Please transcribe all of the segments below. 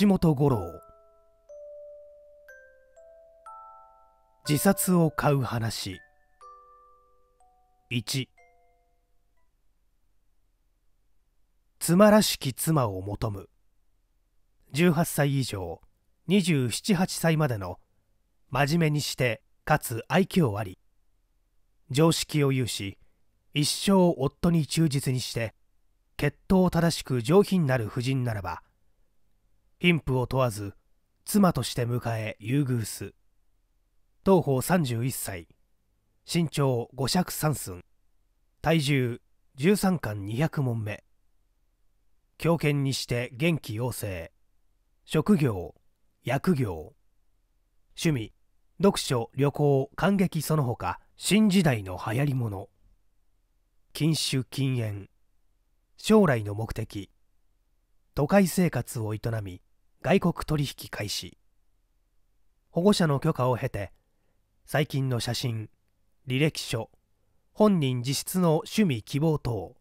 橋本五郎自殺を買う話1妻らしき妻を求む18歳以上278歳までの真面目にしてかつ愛嬌あり常識を有し一生夫に忠実にして血統正しく上品なる夫人ならば貧富を問わず妻として迎え優遇す当方31歳身長5尺3寸体重13貫200問目狂犬にして元気要請職業薬業趣味読書旅行感激その他新時代の流行り物禁酒禁煙将来の目的都会生活を営み外国取引開始保護者の許可を経て最近の写真履歴書本人自筆の趣味希望等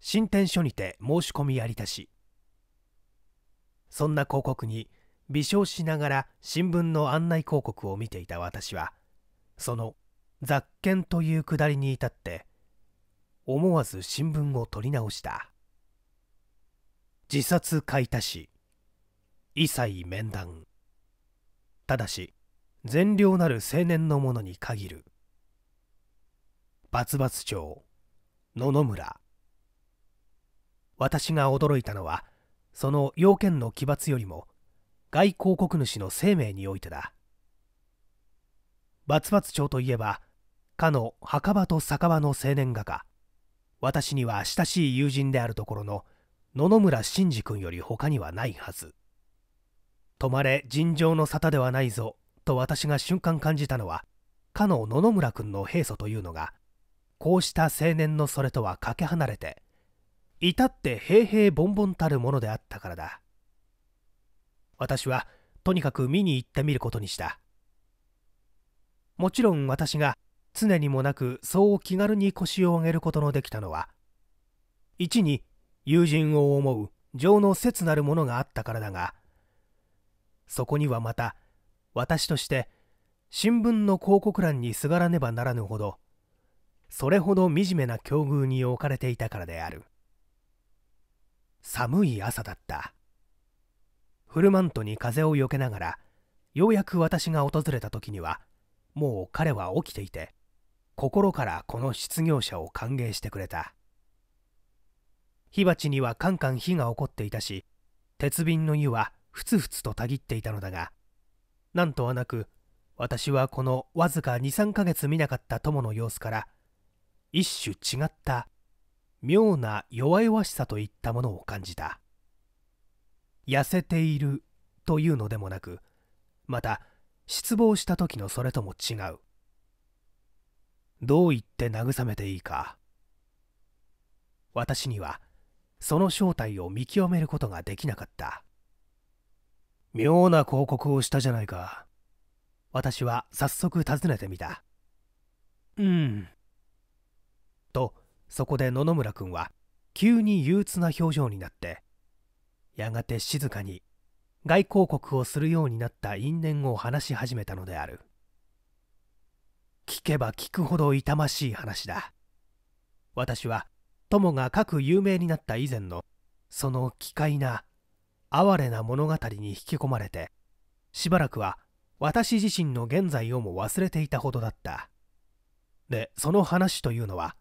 進展書にて申し込みありたしそんな広告に微笑しながら新聞の案内広告を見ていた私はその雑見というくだりに至って思わず新聞を取り直した自殺買い足し一切面談ただし善良なる青年の者に限るバツバツ町野々村私が驚いたのはその要件の奇抜よりも外交国主の生命においてだバツバツ町といえばかの墓場と酒場の青年画家私には親しい友人であるところの野々村真司君より他にはないはず止まれ尋常の沙汰ではないぞと私が瞬間感じたのはかの野々村君の平素というのがこうした青年のそれとはかけ離れて至って平平凡々たるものであったからだ私はとにかく見に行ってみることにしたもちろん私が常にもなくそう気軽に腰を上げることのできたのは一に友人を思う情の切なるものがあったからだがそこにはまた私として新聞の広告欄にすがらねばならぬほどそれほど惨めな境遇に置かれていたからである寒い朝だったフルマントに風をよけながらようやく私が訪れた時にはもう彼は起きていて心からこの失業者を歓迎してくれた火鉢にはカンカン火が起こっていたし鉄瓶の湯はふつふつとたぎっていたのだがなんとはなく私はこのわずか23ヶ月見なかった友の様子から一種違った妙な弱々しさといったものを感じた痩せているというのでもなくまた失望した時のそれとも違うどう言って慰めていいか私にはその正体を見極めることができなかった妙な広告をしたじゃないか私は早速訪ねてみたうんとそこで野々村君は急に憂鬱な表情になってやがて静かに外交告をするようになった因縁を話し始めたのである聞けば聞くほど痛ましい話だ私は友が各有名になった以前のその奇怪な哀れな物語に引き込まれてしばらくは私自身の現在をも忘れていたほどだったでその話というのは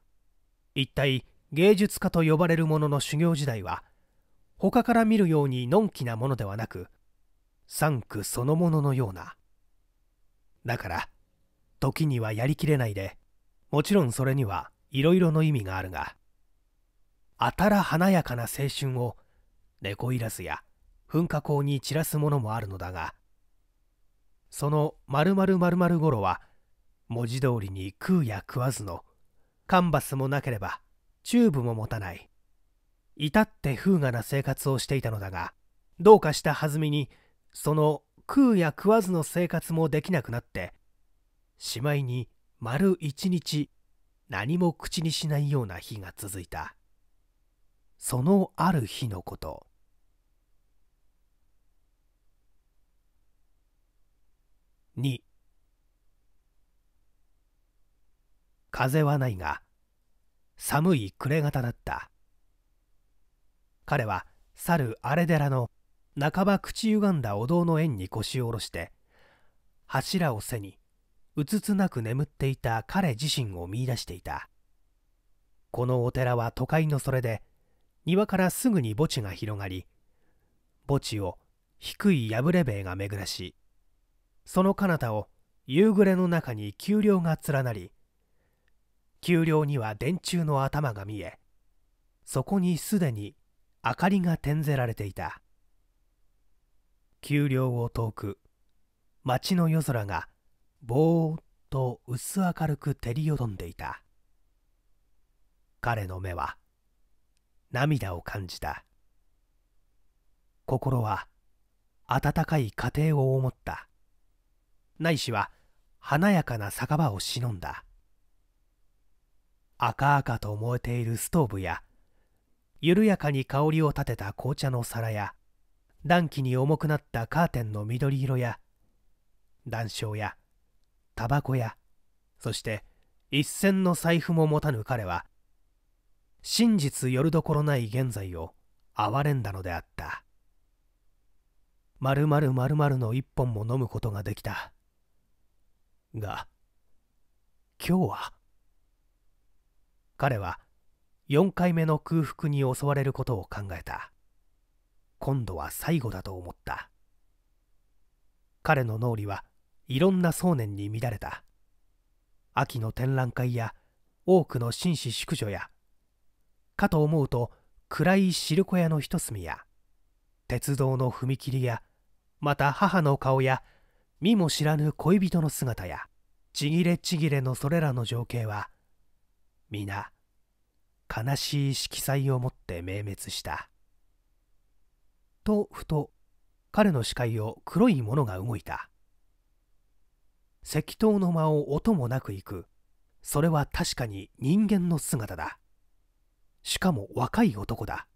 一体芸術家と呼ばれる者の修行時代は他から見るようにのんきなものではなく三区そのもののようなだから時にはやりきれないでもちろんそれにはいろいろの意味があるがあたら華やかな青春を猫いらずや噴火口に散らすものもあるのだがその〇〇〇ごろは文字通りに食うや食わずのカンバスもなければチューブも持たない至って風雅な生活をしていたのだがどうかしたはずみにその食うや食わずの生活もできなくなってしまいに丸一日何も口にしないような日が続いたそのある日のこと2風はないが寒い暮れ方だった彼は去る荒れ寺の半ば口ゆがんだお堂の縁に腰を下ろして柱を背にうつつなく眠っていた彼自身を見いだしていたこのお寺は都会のそれで庭からすぐに墓地が広がり墓地を低い破れ塀が巡らしその彼方を夕暮れの中に丘陵が連なり丘陵には電柱の頭が見えそこにすでに明かりが点ぜられていた丘陵を遠く町の夜空がぼーっと薄明るく照りよどんでいた彼の目は涙を感じた心は温かい家庭を思ったないしは華やかな酒場を忍んだ赤々と燃えているストーブや緩やかに香りを立てた紅茶の皿や暖気に重くなったカーテンの緑色や談笑やタバコやそして一銭の財布も持たぬ彼は真実よるどころない現在を憐れんだのであったまるまるまるの一本も飲むことができたが、今日は。彼は4回目の空腹に襲われることを考えた。今度は最後だと思った。彼の脳裏はいろんな想念に乱れた。秋の展覧会や多くの紳士淑女や、かと思うと暗い汁小屋の一隅や、鉄道の踏切や、また母の顔や見も知らぬ恋人の姿やちぎれちぎれのそれらの情景は皆悲しい色彩をもって明滅したとふと彼の視界を黒いものが動いた石灯の間を音もなく行くそれは確かに人間の姿だしかも若い男だ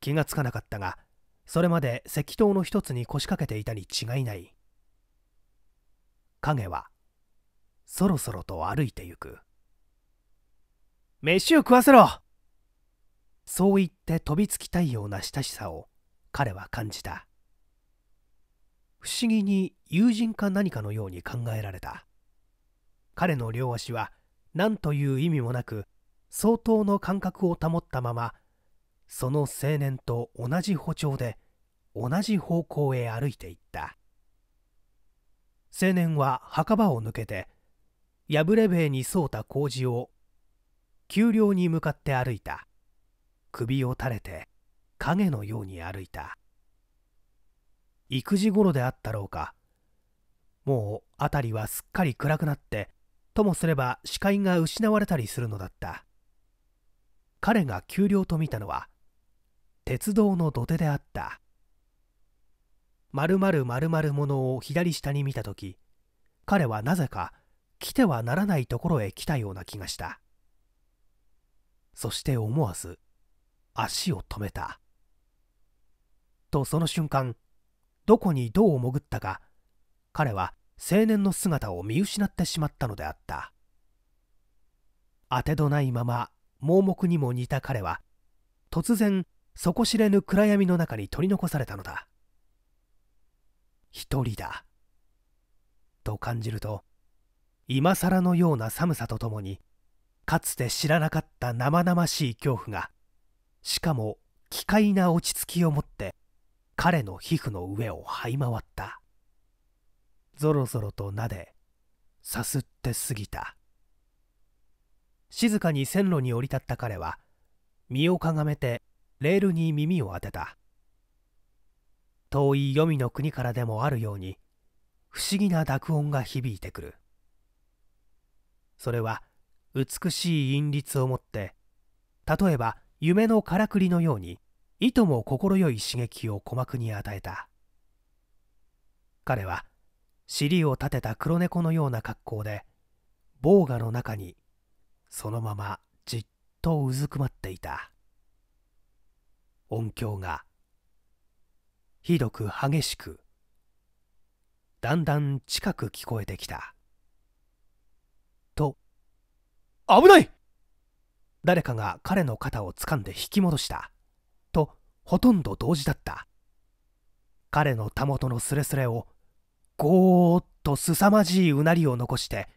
気がつかなかったがそれまで石灯の一つに腰掛けていたに違いない影はそろそろと歩いてゆく飯を食わせろそう言って飛びつきたいような親しさを彼は感じた不思議に友人か何かのように考えられた彼の両足は何という意味もなく相当の感覚を保ったままその青年と同じ歩調で同じ方向へ歩いていった青年は墓場を抜けて破れ塀に沿うた工事を丘陵に向かって歩いた首を垂れて影のように歩いた育児頃であったろうかもう辺りはすっかり暗くなってともすれば視界が失われたりするのだった彼が丘陵と見たのは鉄道の土手であった〇〇〇ものを左下に見た時彼はなぜか来てはならないところへ来たような気がしたそして思わず足を止めたとその瞬間どこにどう潜ったか彼は青年の姿を見失ってしまったのであった当てどないまま盲目にも似た彼は突然底知れぬ暗闇の中に取り残されたのだ一人だと感じると今更のような寒さとともにかつて知らなかった生々しい恐怖がしかも奇怪な落ち着きを持って彼の皮膚の上を這い回ったぞろぞろとなでさすって過ぎた静かに線路に降り立った彼は身をかがめてレールに耳を当てた遠い黄泉の国からでもあるように不思議な濁音が響いてくるそれは美しい韻律をもって例えば夢のからくりのようにいとも快い刺激を鼓膜に与えた彼は尻を立てた黒猫のような格好で防画の中にそのままじっとうずくまっていた音響がひどく激しくだんだん近く聞こえてきたと危ない誰かが彼の肩を掴んで引き戻したとほとんど同時だった彼のたもとのすれすれをゴーッと凄まじいうなりを残して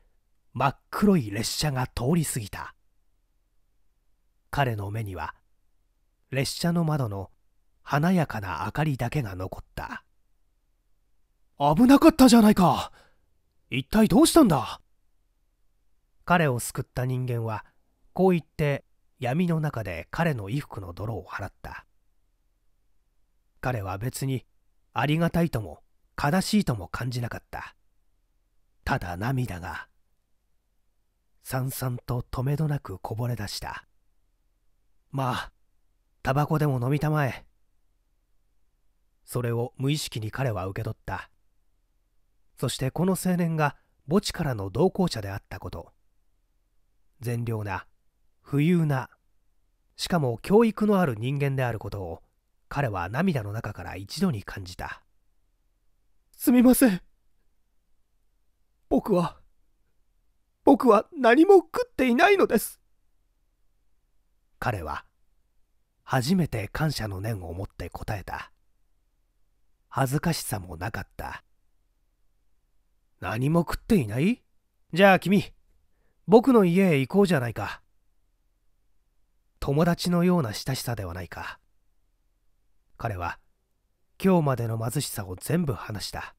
真っ黒い列車が通り過ぎた彼の目には列車の窓の華やかな明かりだけが残った危なかったじゃないか一体どうしたんだ彼を救った人間はこう言って闇の中で彼の衣服の泥を払った彼は別にありがたいとも悲しいとも感じなかったただ涙がさんさんととめどなくこぼれ出したまあタバコでも飲みたまえそれを無意識に彼は受け取ったそしてこの青年が墓地からの同行者であったこと善良な富裕なしかも教育のある人間であることを彼は涙の中から一度に感じたすみません僕は僕は何も食っていないのです彼は初めて感謝の念を持って答えた恥ずかしさもなかった何も食っていないじゃあ君僕の家へ行こうじゃないか友達のような親しさではないか彼は今日までの貧しさを全部話した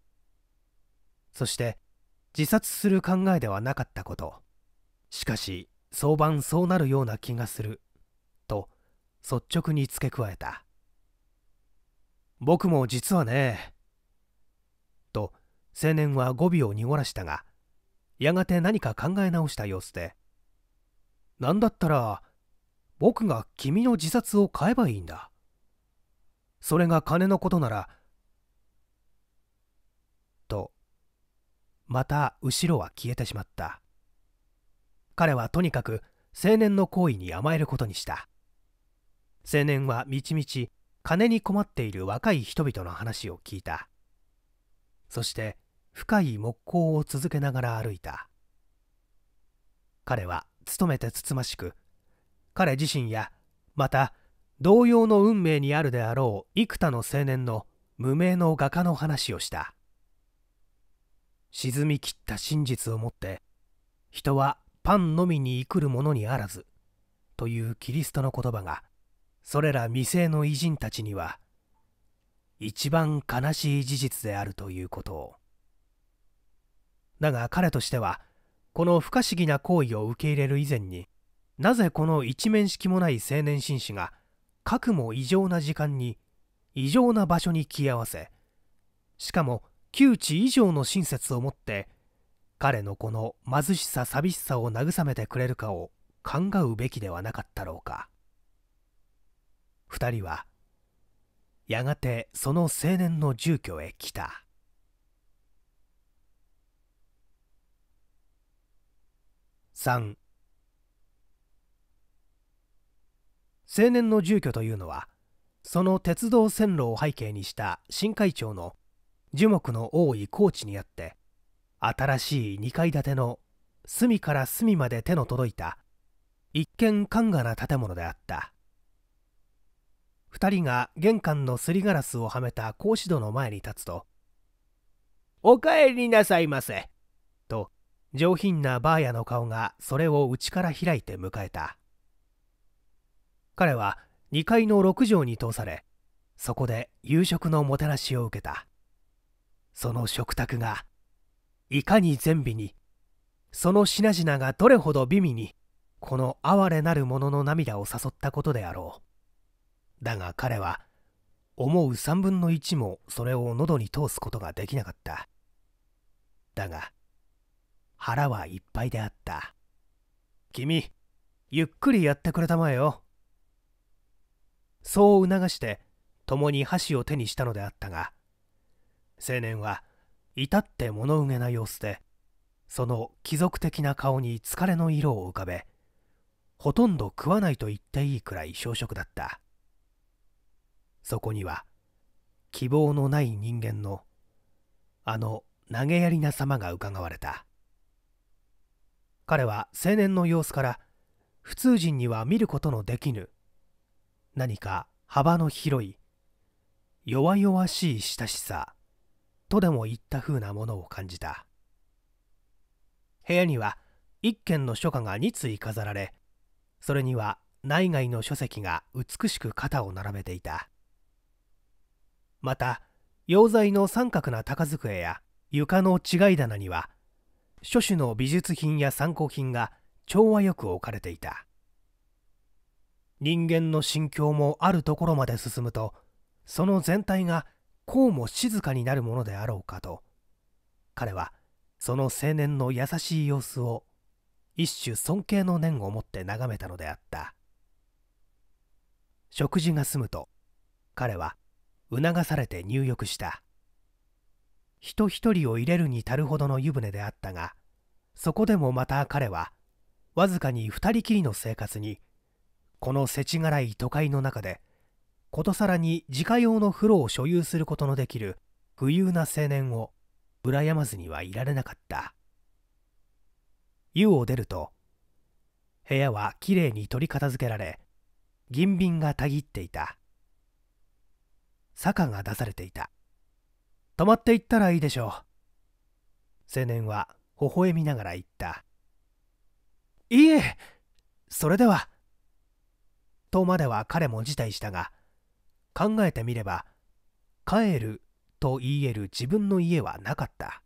そして自殺する考えではなかったことしかし早晩そうなるような気がすると率直に付け加えた僕も実はね。と青年は語尾を濁らしたがやがて何か考え直した様子で「何だったら僕が君の自殺を買えばいいんだ。それが金のことなら」とまた後ろは消えてしまった彼はとにかく青年の行為に甘えることにした青年はみちみち金に困っている若い人々の話を聞いたそして深い木工を続けながら歩いた彼は努めてつつましく彼自身やまた同様の運命にあるであろう幾多の青年の無名の画家の話をした沈みきった真実をもって人はパンのみに生くるものにあらずというキリストの言葉がそれら未成の偉人たちには一番悲しい事実であるということをだが彼としてはこの不可思議な行為を受け入れる以前になぜこの一面識もない青年紳士がかくも異常な時間に異常な場所に来合わせしかも窮地以上の親切を持って彼のこの貧しさ寂しさを慰めてくれるかを考うべきではなかったろうか。二人はやがてその青年の住居へ来た3青年の住居というのはその鉄道線路を背景にした新海町の樹木の多い高地にあって新しい2階建ての隅から隅まで手の届いた一見寒雅な建物であった2人が玄関のすりガラスをはめた格子戸の前に立つと「お帰りなさいませ」と上品なばあやの顔がそれを内から開いて迎えた彼は2階の6畳に通されそこで夕食のもてなしを受けたその食卓がいかに善美にその品々がどれほど美味にこの哀れなる者の涙を誘ったことであろうだが彼は思う3分の1もそれを喉に通すことができなかっただが腹はいっぱいであった君ゆっくりやってくれたまえよそう促して共に箸を手にしたのであったが青年は至って物憂げな様子でその貴族的な顔に疲れの色を浮かべほとんど食わないと言っていいくらい小食だったそこには希望のない人間のあの投げやりな様がうかがわれた彼は青年の様子から普通人には見ることのできぬ何か幅の広い弱々しい親しさとでも言った風なものを感じた部屋には一軒の書家が2対飾られそれには内外の書籍が美しく肩を並べていたまた溶剤の三角な高机や床の違い棚には諸種の美術品や参考品が調和よく置かれていた人間の心境もあるところまで進むとその全体がこうも静かになるものであろうかと彼はその青年の優しい様子を一種尊敬の念を持って眺めたのであった食事が済むと彼は促されて入浴した人一人を入れるに足るほどの湯船であったがそこでもまた彼はわずかに二人きりの生活にこのせちがらい都会の中でことさらに自家用の風呂を所有することのできる具有な青年を羨まずにはいられなかった湯を出ると部屋はきれいに取り片付けられ銀瓶がたぎっていた坂が出されていた泊まっていったらいいでしょう青年は微笑みながら言ったいえそれではとまでは彼も辞退したが考えてみれば帰ると言える自分の家はなかった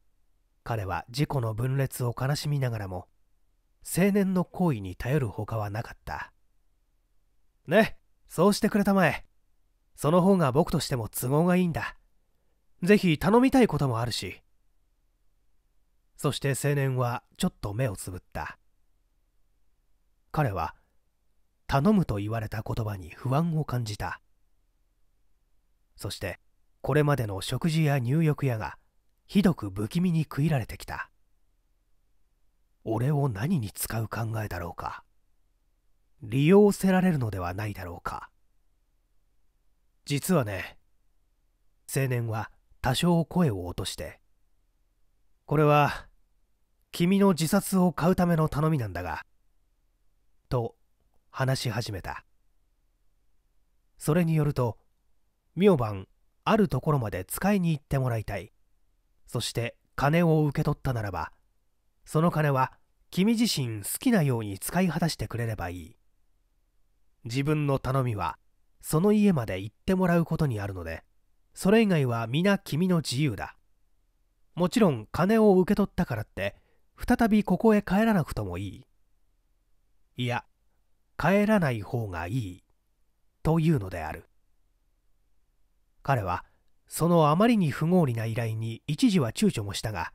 彼は事故の分裂を悲しみながらも青年の行為に頼るほかはなかったねそうしてくれたまえその方が僕としても都合がいいんだぜひ頼みたいこともあるしそして青年はちょっと目をつぶった彼は頼むと言われた言葉に不安を感じたそしてこれまでの食事や入浴やがひどく不気味に食いられてきた俺を何に使う考えだろうか利用せられるのではないだろうか実はね青年は多少声を落としてこれは君の自殺を買うための頼みなんだがと話し始めたそれによると明晩あるところまで使いに行ってもらいたいそして金を受け取ったならばその金は君自身好きなように使い果たしてくれればいい自分の頼みはその家まで行ってもらうことにあるのでそれ以外は皆君の自由だもちろん金を受け取ったからって再びここへ帰らなくともいいいや帰らない方がいいというのである彼はそのあまりに不合理な依頼に一時は躊躇もしたが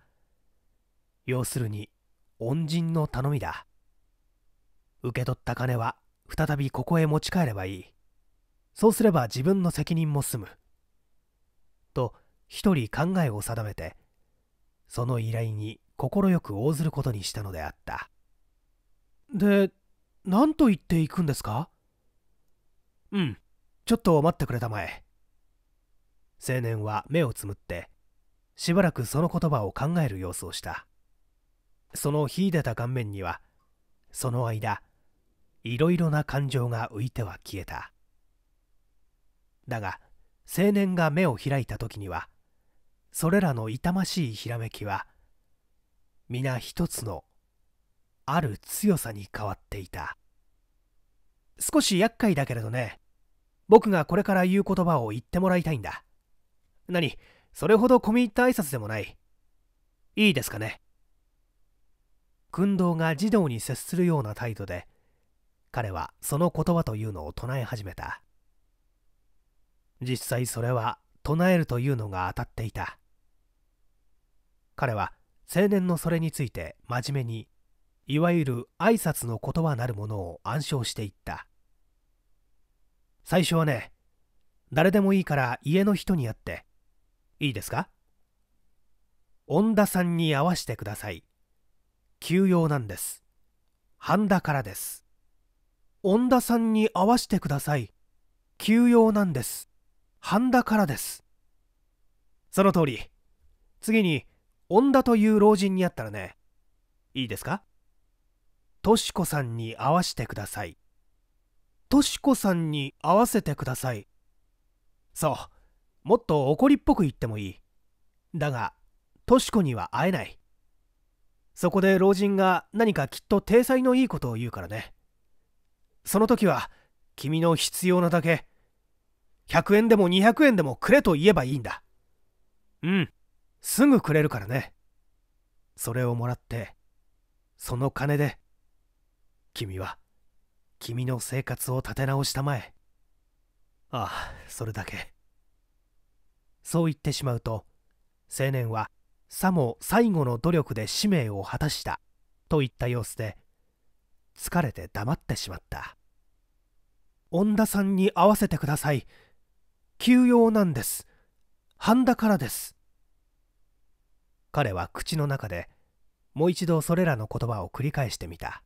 要するに恩人の頼みだ受け取った金は再びここへ持ち帰ればいいそうすれば自分の責任も済むと一人考えを定めてその依頼に快く応ずることにしたのであったで何と言っていくんですかうんちょっと待ってくれたまえ青年は目をつむってしばらくその言葉を考える様子をしたその秀でた顔面にはその間いろいろな感情が浮いては消えただが青年が目を開いた時にはそれらの痛ましいひらめきは皆一つのある強さに変わっていた少し厄介だけれどね僕がこれから言う言葉を言ってもらいたいんだ何それほど込み入った挨拶でもないいいですかね訓道が児童に接するような態度で彼はその言葉というのを唱え始めた実際それは唱えるというのが当たっていた彼は青年のそれについて真面目にいわゆる挨拶の言葉なるものを暗唱していった最初はね誰でもいいから家の人に会っていいですか恩田さんに会わしてください急用なんです半田からです恩田さんに会わしてください急用なんです半田からですその通り次に恩田という老人に会ったらねいいですかとしこさんに会わせてくださいとしこさんに会わせてくださいそうもっと怒りっぽく言ってもいいだがとしこには会えないそこで老人が何かきっと体裁のいいことを言うからねその時は君の必要なだけ100円でも200円でもくれと言えばいいんだうんすぐくれるからねそれをもらってその金で君は君の生活を立て直したまえああそれだけそう言ってしまうと青年はさも最後の努力で使命を果たしたといった様子で疲れて黙ってしまった恩田さんに会わせてください急用なんです半田からです彼は口の中でもう一度それらの言葉を繰り返してみた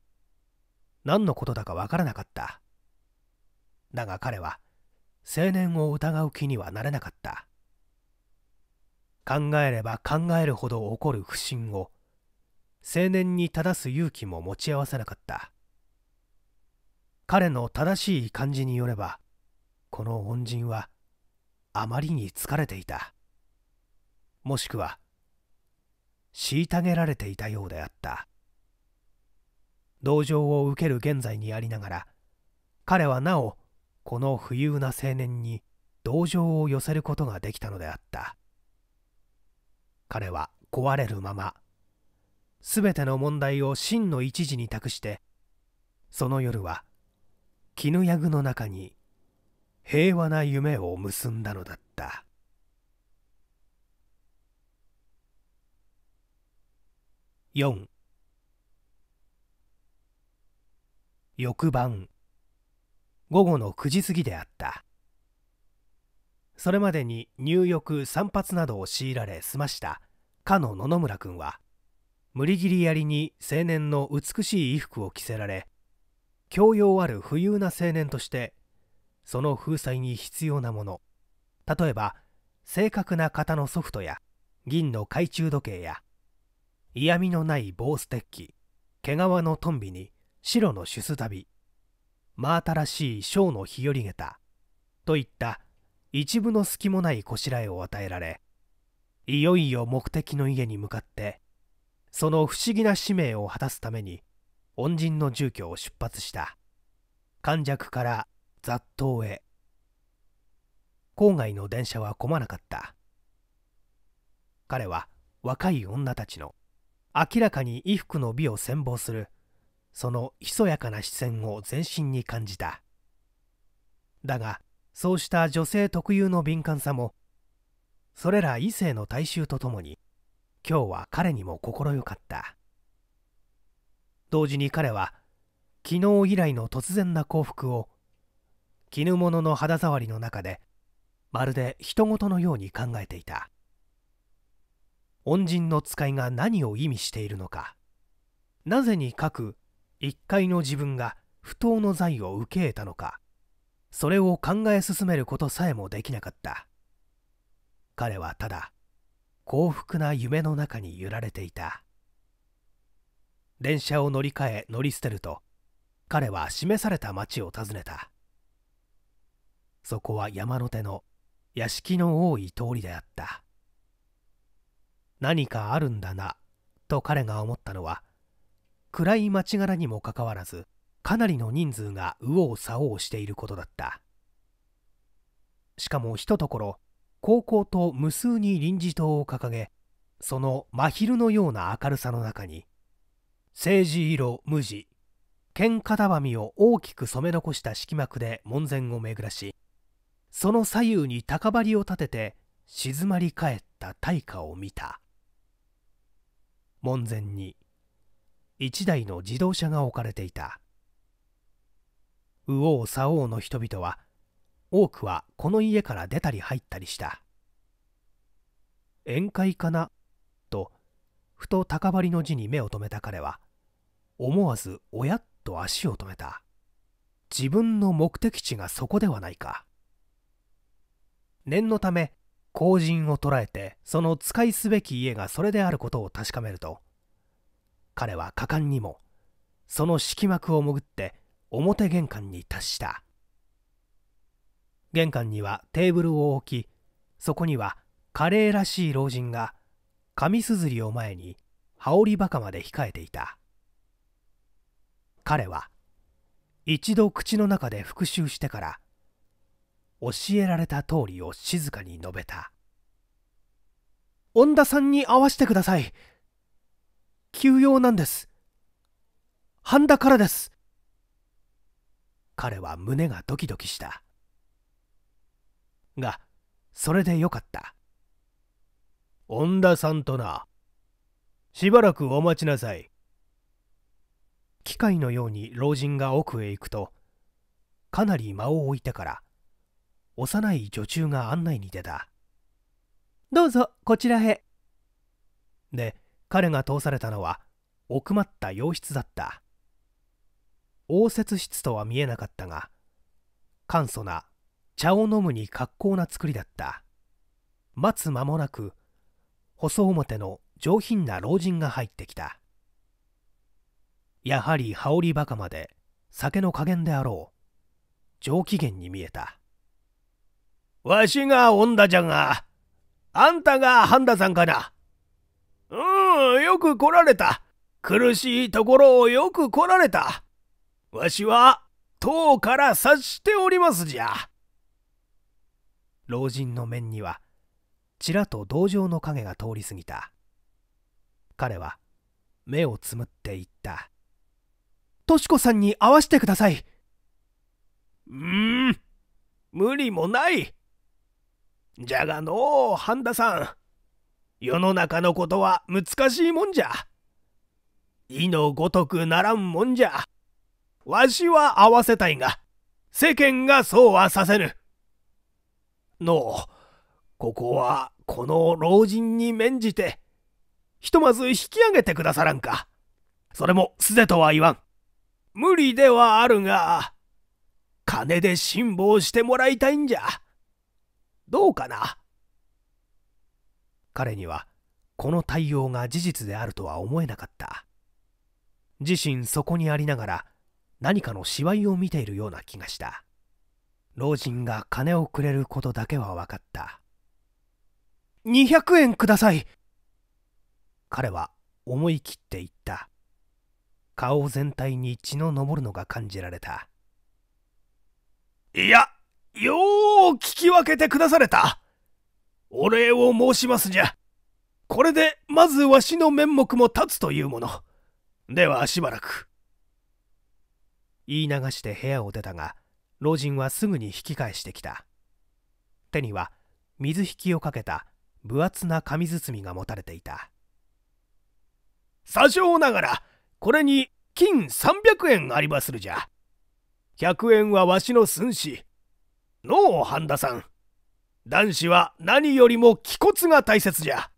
何のことだかわからなかっただが彼は青年を疑う気にはなれなかった考えれば考えるほど起こる不信を青年に正す勇気も持ち合わせなかった彼の正しい感じによればこの恩人はあまりに疲れていたもしくは虐げられていたようであった同情を受ける現在にありながら彼はなおこの不憂な青年に同情を寄せることができたのであった彼は壊れるまま全ての問題を真の一時に託してその夜は絹やぐの中に平和な夢を結んだのだった四翌晩午後の9時過ぎであったそれまでに入浴散髪などを強いられ済ましたかの野々村君は無理切りやりに青年の美しい衣服を着せられ教養ある富裕な青年としてその風采に必要なもの例えば正確な型のソフトや銀の懐中時計や嫌味のない棒ステッキ毛皮のトンビに白のシュス旅真新しい小の日和げたといった一部の隙もないこしらえを与えられいよいよ目的の家に向かってその不思議な使命を果たすために恩人の住居を出発した患者から雑踏へ郊外の電車は混まなかった彼は若い女たちの明らかに衣服の美を羨望するそのひそやかな視線を全身に感じただがそうした女性特有の敏感さもそれら異性の大衆とともに今日は彼にも快かった同時に彼は昨日以来の突然な幸福を絹物の肌触りの中でまるで人事のように考えていた恩人の使いが何を意味しているのかなぜにかく一回の自分が不当の罪を受け得たのかそれを考え進めることさえもできなかった彼はただ幸福な夢の中に揺られていた電車を乗り換え乗り捨てると彼は示された町を訪ねたそこは山の手の屋敷の多い通りであった何かあるんだなと彼が思ったのは暗い町柄にもかかわらずかなりの人数が右往左往していることだったしかもひとところ高校と無数に臨時灯を掲げその真昼のような明るさの中に政治色無地剣片紙を大きく染め残した色幕で門前を巡らしその左右に高張りを立てて静まり返った大火を見た門前に一台の自動車が置かれていた右往左往の人々は多くはこの家から出たり入ったりした宴会かなとふと高張りの字に目を留めた彼は思わずおやっと足を止めた自分の目的地がそこではないか念のため後人を捕らえてその使いすべき家がそれであることを確かめると彼は果敢にもその敷幕を潜って表玄関に達した玄関にはテーブルを置きそこにはカレーらしい老人が紙すずりを前に羽織バカまで控えていた彼は一度口の中で復讐してから教えられた通りを静かに述べた恩田さんに会わせてください急用なんです半田からです彼は胸がドキドキしたがそれでよかった恩田さんとなしばらくお待ちなさい機械のように老人が奥へ行くとかなり間を置いてから幼い女中が案内に出たどうぞこちらへで彼が通されたのは奥まった洋室だった応接室とは見えなかったが簡素な茶を飲むに格好な作りだった待つ間もなく細表の上品な老人が入ってきたやはり羽織バカまで酒の加減であろう上機嫌に見えたわしが女じゃが、あんたが半田さんかな。うん、よく来られた。苦しいところをよく来られた。わしは、塔から察しておりますじゃ。老人の面には、ちらと同情の影が通り過ぎた。彼は、目をつむって言った。とし子さんに会わしてください。うーん、無理もない。じゃがのう半田さん世の中のことは難しいもんじゃ意のごとくならんもんじゃわしは合わせたいが世間がそうはさせぬのうここはこの老人に免じてひとまず引き上げてくださらんかそれもす手とは言わん無理ではあるが金で辛抱してもらいたいんじゃ。どうかな彼にはこの対応が事実であるとは思えなかった自身そこにありながら何かの芝居を見ているような気がした老人が金をくれることだけは分かった200円ください彼は思い切って言った顔全体に血の上るのが感じられたいやよう聞き分けてくだされた。お礼を申しますじゃ。これでまずわしの面目も立つというもの。ではしばらく。言い流して部屋を出たが、老人はすぐに引き返してきた。手には水引きをかけた分厚な紙包みが持たれていた。詐称ながら、これに金300円ありまするじゃ。100円はわしの寸志。のう半田さん男子は何よりも気骨が大切じゃ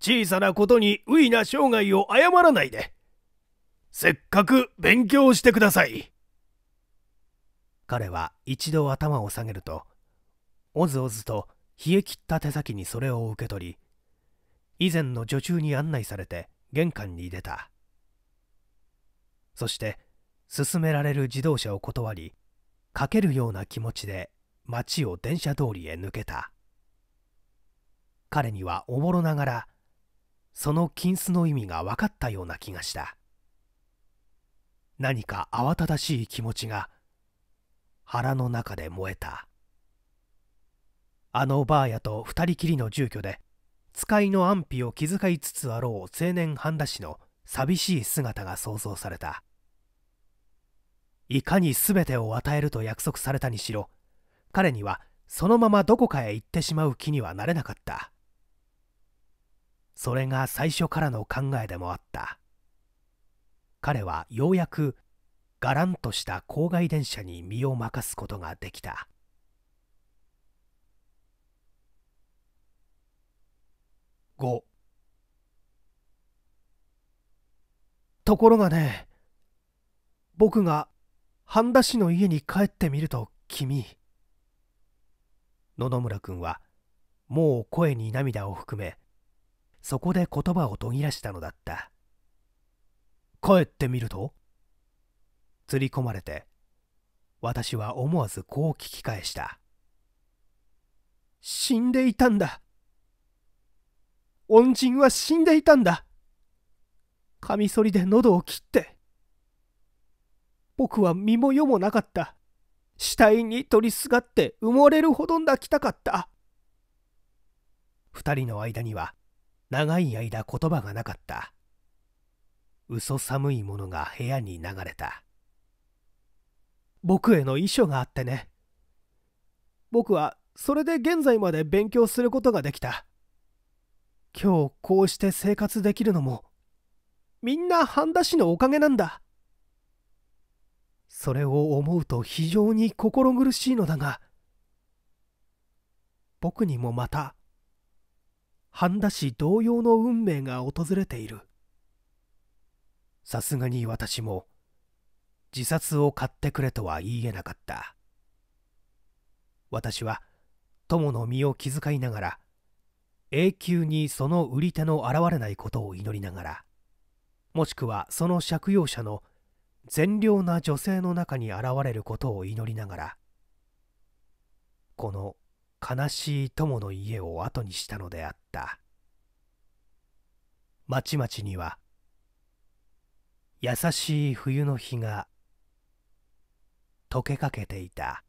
小さなことに無意な生涯を謝らないでせっかく勉強してください彼は一度頭を下げるとおずおずと冷え切った手先にそれを受け取り以前の女中に案内されて玄関に出たそして勧められる自動車を断りかけるような気持ちで町を電車通りへ抜けた彼にはおぼろながらその金子の意味が分かったような気がした何か慌ただしい気持ちが腹の中で燃えたあのばあやと二人きりの住居で使いの安否を気遣いつつあろう青年半田氏の寂しい姿が想像されたいかに全てを与えると約束されたにしろ彼にはそのままどこかへ行ってしまう気にはなれなかったそれが最初からの考えでもあった彼はようやくがらんとした郊外電車に身を任すことができた5ところがね僕が半田氏の家に帰ってみると君野々村君はもう声に涙を含めそこで言葉を途切らしたのだった帰ってみるとつり込まれて私は思わずこう聞き返した死んでいたんだ恩人は死んでいたんだカミソリで喉を切って僕は身も世もなかった。死体に取りすがって埋もれるほど泣きたかった。二人の間には長い間言葉がなかった。嘘寒いものが部屋に流れた。僕への遺書があってね。僕はそれで現在まで勉強することができた。今日こうして生活できるのも、みんな半田氏のおかげなんだ。それを思うと非常に心苦しいのだが僕にもまた半田市同様の運命が訪れているさすがに私も自殺を買ってくれとは言えなかった私は友の身を気遣いながら永久にその売り手の現れないことを祈りながらもしくはその借用者の善良な女性の中に現れることを祈りながらこの悲しい友の家を後にしたのであった町々には優しい冬の日が溶けかけていた